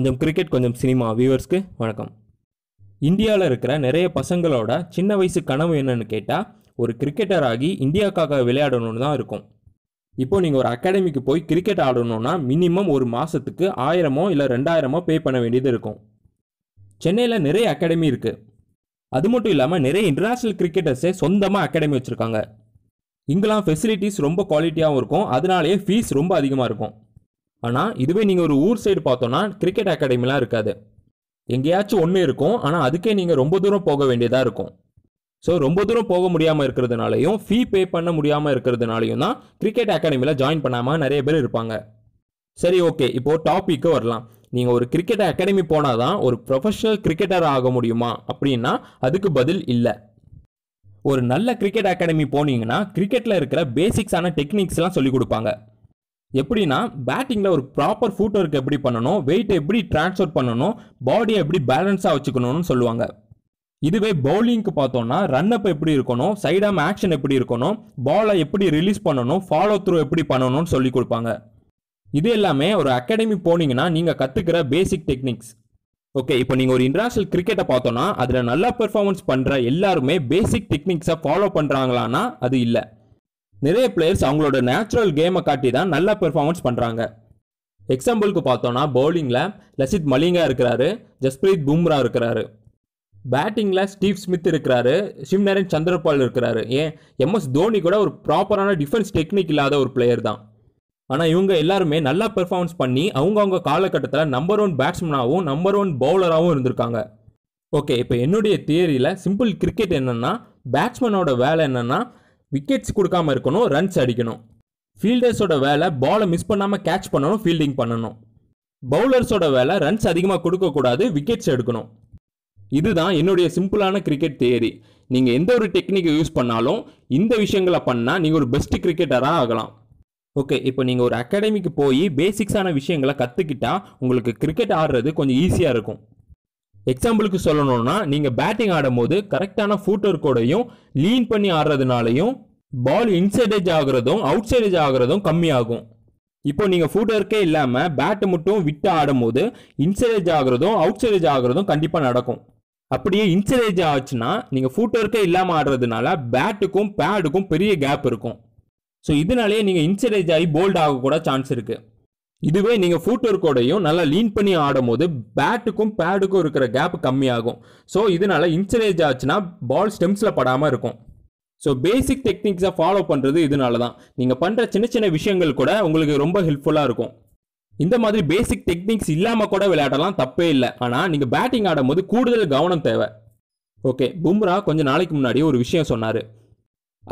கொஞ்சம் கிரிக்கெட் கொஞ்சம் சினிமா வியூவர்ஸ்க்கு வணக்கம் இந்தியாவில் இருக்கிற நிறைய பசங்களோட சின்ன வயசு கனவு என்னன்னு கேட்டால் ஒரு கிரிக்கெட்டர் ஆகி இந்தியாவுக்காக விளையாடணும்னு தான் இருக்கும் இப்போது நீங்கள் ஒரு அகாடமிக்கு போய் கிரிக்கெட் ஆடணும்னா மினிமம் ஒரு மாதத்துக்கு ஆயிரமோ இல்லை ரெண்டாயிரமோ பே பண்ண வேண்டியது இருக்கும் சென்னையில் நிறைய அகாடமி இருக்குது அது மட்டும் இல்லாமல் நிறைய இன்டர்நேஷ்னல் கிரிக்கெட்டர்ஸே சொந்தமாக அகாடமி வச்சுருக்காங்க இங்கெல்லாம் ஃபெசிலிட்டிஸ் ரொம்ப குவாலிட்டியாகவும் இருக்கும் அதனாலேயே ஃபீஸ் ரொம்ப அதிகமாக இருக்கும் ஆனால் இதுவே நீங்கள் ஒரு ஊர் சைடு பார்த்தோன்னா கிரிக்கெட் அகாடமிலாம் இருக்காது எங்கேயாச்சும் ஒன்று இருக்கும் ஆனால் அதுக்கே நீங்கள் ரொம்ப தூரம் போக வேண்டியதாக இருக்கும் ஸோ ரொம்ப தூரம் போக முடியாமல் இருக்கிறதுனாலையும் ஃபீ பே பண்ண முடியாமல் இருக்கிறதுனாலையும் தான் கிரிக்கெட் அகாடமியில் ஜாயின் பண்ணாமல் நிறைய பேர் இருப்பாங்க சரி ஓகே இப்போது டாப்பிக்கு வரலாம் நீங்கள் ஒரு கிரிக்கெட் அகாடமி போனால் தான் ஒரு ப்ரொஃபஷனல் கிரிக்கெட்டர் ஆக முடியுமா அப்படின்னா அதுக்கு பதில் இல்லை ஒரு நல்ல கிரிக்கெட் அகாடமி போனீங்கன்னா கிரிக்கெட்டில் இருக்கிற பேசிக்ஸான டெக்னிக்ஸ்லாம் சொல்லிக் கொடுப்பாங்க எப்படின்னா பேட்டிங்கில் ஒரு ப்ராப்பர் ஃபுட் ஒர்க் எப்படி பண்ணணும் வெயிட் எப்படி டிரான்ஸ்ஃபர் பண்ணணும் பாடியை எப்படி பேலன்ஸாக வச்சுக்கணும்னு சொல்லுவாங்க இதுவே பவுலிங்க்கு பார்த்தோம்னா ரன் அப் எப்படி இருக்கணும் சைடாம் ஆக்ஷன் எப்படி இருக்கணும் பாலை எப்படி ரிலீஸ் பண்ணணும் ஃபாலோ த்ரூ எப்படி பண்ணணும்னு சொல்லி கொடுப்பாங்க இது எல்லாமே ஒரு அகாடமி போனீங்கன்னா நீங்கள் கற்றுக்கிற பேசிக் டெக்னிக்ஸ் ஓகே இப்போ நீங்கள் ஒரு இன்டர்நேஷனல் கிரிக்கெட்டை பார்த்தோன்னா அதில் நல்லா பெர்ஃபார்மன்ஸ் பண்ணுற எல்லாருமே பேசிக் டெக்னிக்ஸை ஃபாலோ பண்ணுறாங்களான்னா அது இல்லை நிறைய பிளேயர்ஸ் அவங்களோட நேச்சுரல் கேமை காட்டி தான் நல்லா பெர்ஃபார்மன்ஸ் பண்ணுறாங்க எக்ஸாம்பிளுக்கு பார்த்தோன்னா பவுலிங்கில் லசித் மலிங்கா இருக்கிறாரு ஜஸ்பிரீத் பும்ரா இருக்கிறாரு பேட்டிங்கில் ஸ்டீவ் ஸ்மித் இருக்கிறாரு சிம்நரன் சந்திரபால் இருக்கிறாரு ஏன் எம்எஸ் தோனி கூட ஒரு ப்ராப்பரான டிஃபென்ஸ் டெக்னிக் இல்லாத ஒரு பிளேயர் தான் ஆனால் இவங்க எல்லாருமே நல்லா பெர்ஃபார்மன்ஸ் பண்ணி அவங்கவுங்க காலகட்டத்தில் நம்பர் ஒன் பேட்ஸ்மேனாகவும் நம்பர் ஒன் பவுலராகவும் இருந்திருக்காங்க ஓகே இப்போ என்னுடைய தியரியில் சிம்பிள் கிரிக்கெட் என்னென்னா பேட்ஸ்மேனோட வேலை என்னென்னா விக்கெட்ஸ் கொடுக்காம இருக்கணும் ரன்ஸ் அடிக்கணும் ஃபீல்டர்ஸோட வேலை பாலை மிஸ் பண்ணாமல் கேட்ச் பண்ணணும் ஃபீல்டிங் பண்ணணும் பவுலர்ஸோட வேலை ரன்ஸ் அதிகமாக கொடுக்கக்கூடாது விக்கெட்ஸ் எடுக்கணும் இதுதான் என்னுடைய சிம்பிளான கிரிக்கெட் தியரி நீங்கள் எந்த ஒரு டெக்னிக்கை யூஸ் பண்ணாலும் இந்த விஷயங்களை பண்ணால் நீங்கள் ஒரு பெஸ்ட் கிரிக்கெட்டராக ஆகலாம் ஓகே இப்போ நீங்கள் ஒரு அகாடமிக்கு போய் பேசிக்ஸான விஷயங்களை கற்றுக்கிட்டால் உங்களுக்கு கிரிக்கெட் ஆடுறது கொஞ்சம் ஈஸியாக இருக்கும் எக்ஸாம்பிளுக்கு சொல்லணும்னா நீங்கள் பேட்டிங் ஆடும்போது கரெக்டான ஃபுட் ஒர்க்கோடையும் லீன் பண்ணி ஆடுறதுனாலையும் பால் இன்சைடேஜ் ஆகுறதும் அவுட் சைடேஜ் கம்மியாகும் இப்போ நீங்கள் ஃபுட் ஒர்க்கே இல்லாமல் பேட்டு மட்டும் விட்டு ஆடும்போது இன்சைடேஜ் ஆகிறதும் அவுட் சைடேஜ் கண்டிப்பாக நடக்கும் அப்படியே இன்சைடேஜ் ஆச்சுன்னா நீங்கள் ஃபுட் ஒர்க்கே இல்லாமல் ஆடுறதுனால பேட்டுக்கும் பேடுக்கும் பெரிய கேப் இருக்கும் ஸோ இதனாலேயே நீங்கள் இன்சைடேஜ் ஆகி போல்ட் ஆகக்கூட சான்ஸ் இருக்குது இதுவே நீங்கள் ஃபுட் ஒர்க்கோடையும் நல்லா லீன் பண்ணி ஆடும் போது பேட்டுக்கும் பேடுக்கும் இருக்கிற கேப் கம்மியாகும் ஸோ இதனால இன்சரேஜ் ஆச்சுன்னா பால் ஸ்டெம்ஸில் படாமல் இருக்கும் ஸோ பேசிக் டெக்னிக்ஸை ஃபாலோ பண்ணுறது இதனால தான் நீங்கள் பண்ணுற சின்ன சின்ன விஷயங்கள் கூட உங்களுக்கு ரொம்ப ஹெல்ப்ஃபுல்லாக இருக்கும் இந்த மாதிரி பேசிக் டெக்னிக்ஸ் இல்லாமல் கூட விளையாடலாம் தப்பே இல்லை ஆனால் நீங்கள் பேட்டிங் ஆடும் போது கூடுதல் கவனம் தேவை ஓகே பும்ரா கொஞ்சம் நாளைக்கு முன்னாடி ஒரு விஷயம் சொன்னார்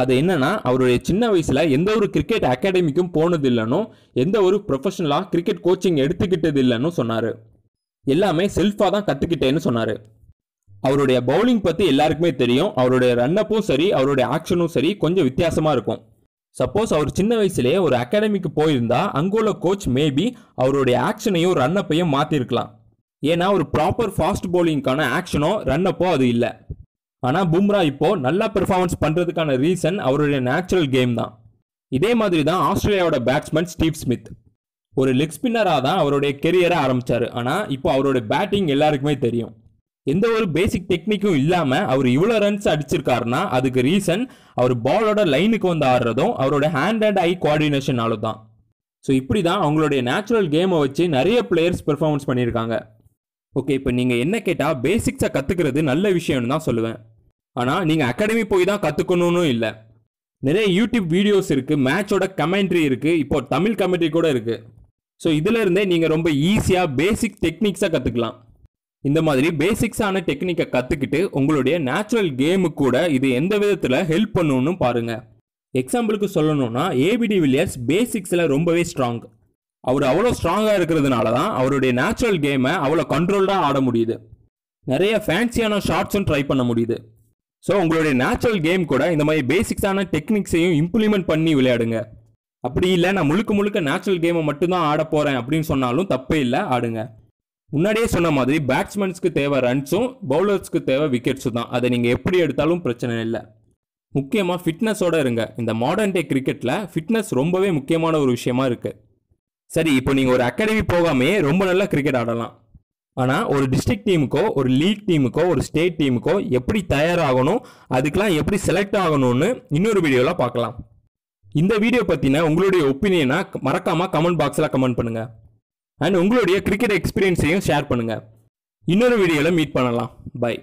அது என்னன்னா அவருடைய சின்ன வயசுல எந்த ஒரு கிரிக்கெட் அகாடமிக்கும் போனது இல்லைனும் எந்த ஒரு ப்ரொஃபஷனலாக கிரிக்கெட் கோச்சிங் எடுத்துக்கிட்டது இல்லைன்னு சொன்னார் எல்லாமே செல்ஃபாக தான் கற்றுக்கிட்டேன்னு சொன்னார் அவருடைய பவுலிங் பற்றி எல்லாருக்குமே தெரியும் அவருடைய ரன்னப்பும் சரி அவருடைய ஆக்ஷனும் சரி கொஞ்சம் வித்தியாசமாக இருக்கும் சப்போஸ் அவர் சின்ன வயசுலேயே ஒரு அகாடமிக்கு போயிருந்தா அங்குள்ள கோச் மேபி அவருடைய ஆக்ஷனையும் ரன்னப்பையும் மாற்றிருக்கலாம் ஏன்னா ஒரு ப்ராப்பர் ஃபாஸ்ட் பவுலிங்க்கான ஆக்ஷனோ ரன்னப்போ அது இல்லை ஆனால் பும்ரா இப்போ நல்லா பெர்ஃபார்மன்ஸ் பண்ணுறதுக்கான ரீசன் அவருடைய நேச்சுரல் கேம் தான் இதே மாதிரி தான் ஆஸ்திரேலியாவோட பேட்ஸ்மேன் ஸ்டீவ் ஸ்மித் ஒரு லெக் ஸ்பின்னராக தான் அவருடைய கெரியரை ஆரம்பித்தார் ஆனால் இப்போ அவருடைய பேட்டிங் எல்லாருக்குமே தெரியும் எந்த ஒரு பேசிக் டெக்னிக்கும் இல்லாமல் அவர் இவ்வளோ ரன்ஸ் அடிச்சிருக்காருன்னா அதுக்கு ரீசன் அவர் பாலோட லைனுக்கு வந்து ஆடுறதும் அவரோட ஹேண்ட் அண்ட் ஐ கோஆர்டினேஷனாலும் தான் ஸோ இப்படி தான் அவங்களுடைய நேச்சுரல் கேமை வச்சு நிறைய பிளேயர்ஸ் பெர்ஃபார்மன்ஸ் பண்ணியிருக்காங்க ஓகே இப்போ நீங்கள் என்ன கேட்டால் பேசிக்ஸை கற்றுக்கிறது நல்ல விஷயம்னு தான் சொல்லுவேன் ஆனால் நீங்கள் அகாடமி போய் தான் கற்றுக்கணும்னு இல்லை நிறைய யூடியூப் வீடியோஸ் இருக்குது மேட்சோட கமெண்ட்ரி இருக்குது இப்போ தமிழ் கமெண்ட்ரி கூட இருக்குது ஸோ இதிலிருந்தே நீங்கள் ரொம்ப ஈஸியாக பேசிக் டெக்னிக்ஸாக கற்றுக்கலாம் இந்த மாதிரி பேசிக்ஸான டெக்னிக்கை கற்றுக்கிட்டு உங்களுடைய நேச்சுரல் கேமு கூட இது எந்த விதத்தில் ஹெல்ப் பண்ணணும்னு பாருங்கள் எக்ஸாம்பிளுக்கு சொல்லணும்னா ஏபிடி வில்லியர்ஸ் பேசிக்ஸில் ரொம்பவே ஸ்ட்ராங் அவர் அவ்வளோ ஸ்ட்ராங்காக இருக்கிறதுனால தான் அவருடைய நேச்சுரல் கேமை அவ்வளோ கண்ட்ரோல்டாக ஆட முடியுது நிறைய ஃபேன்சியான ஷார்ட்ஸும் ட்ரை பண்ண முடியுது ஸோ உங்களுடைய நேச்சுரல் கேம் கூட இந்த மாதிரி பேசிக்ஸான டெக்னிக்ஸையும் இம்ப்ளிமெண்ட் பண்ணி விளையாடுங்க அப்படி இல்லை நான் முழுக்க முழுக்க நேச்சுரல் கேமை மட்டும்தான் ஆட போகிறேன் அப்படின்னு சொன்னாலும் தப்பே இல்லை ஆடுங்க முன்னாடியே சொன்ன மாதிரி பேட்ஸ்மேன்ஸ்க்கு தேவை ரன்ஸும் பவுலர்ஸ்க்கு தேவை விக்கெட்ஸும் தான் அதை நீங்கள் எப்படி எடுத்தாலும் பிரச்சனை இல்லை முக்கியமாக ஃபிட்னஸோடு இருங்க இந்த மாடர்ன் டே கிரிக்கெட்டில் ஃபிட்னஸ் ரொம்பவே முக்கியமான ஒரு விஷயமா இருக்குது சரி இப்போ நீங்கள் ஒரு அகாடமி போகாமே ரொம்ப நல்லா கிரிக்கெட் ஆடலாம் ஆனால் ஒரு டிஸ்ட்ரிக்ட் டீமுக்கோ ஒரு லீக் டீமுக்கோ ஒரு ஸ்டேட் டீமுக்கோ எப்படி தயாராகணும் அதுக்கெலாம் எப்படி செலக்ட் ஆகணும்னு இன்னொரு வீடியோவில் பார்க்கலாம் இந்த வீடியோ பற்றின உங்களுடைய ஒப்பீனியனை மறக்காமல் கமெண்ட் பாக்ஸில் கமெண்ட் பண்ணுங்கள் அண்ட் உங்களுடைய கிரிக்கெட் எக்ஸ்பீரியன்ஸையும் ஷேர் பண்ணுங்கள் இன்னொரு வீடியோவில் மீட் பண்ணலாம் பை